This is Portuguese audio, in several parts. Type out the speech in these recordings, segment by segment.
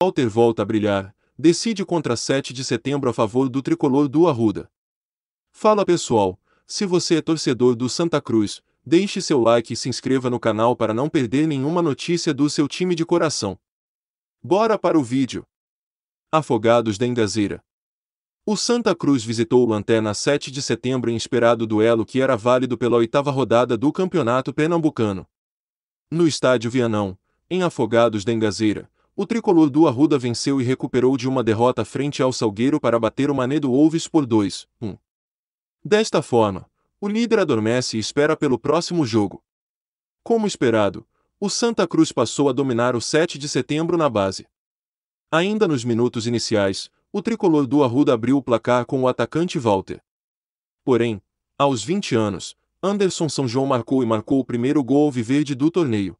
Walter volta a brilhar, decide contra 7 de setembro a favor do tricolor do Arruda. Fala pessoal, se você é torcedor do Santa Cruz, deixe seu like e se inscreva no canal para não perder nenhuma notícia do seu time de coração. Bora para o vídeo. Afogados da Engazeira. O Santa Cruz visitou o Lanterna 7 de setembro em esperado duelo que era válido pela oitava rodada do Campeonato Pernambucano. No estádio Vianão, em Afogados da Engazeira, o tricolor do Arruda venceu e recuperou de uma derrota frente ao Salgueiro para bater o Mané do Wolves por 2-1. Desta forma, o líder adormece e espera pelo próximo jogo. Como esperado, o Santa Cruz passou a dominar o 7 de setembro na base. Ainda nos minutos iniciais, o tricolor do Arruda abriu o placar com o atacante Walter. Porém, aos 20 anos, Anderson São João marcou e marcou o primeiro gol viverde do torneio.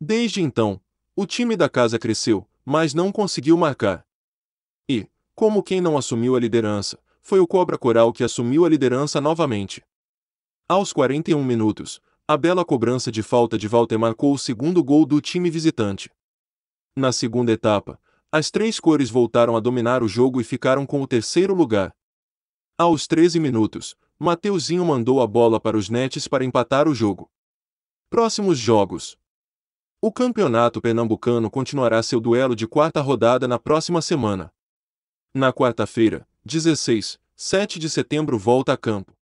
Desde então, o time da casa cresceu, mas não conseguiu marcar. E, como quem não assumiu a liderança, foi o Cobra Coral que assumiu a liderança novamente. Aos 41 minutos, a bela cobrança de falta de Walter marcou o segundo gol do time visitante. Na segunda etapa, as três cores voltaram a dominar o jogo e ficaram com o terceiro lugar. Aos 13 minutos, Mateuzinho mandou a bola para os Nets para empatar o jogo. Próximos jogos: o campeonato pernambucano continuará seu duelo de quarta rodada na próxima semana. Na quarta-feira, 16, 7 de setembro volta a campo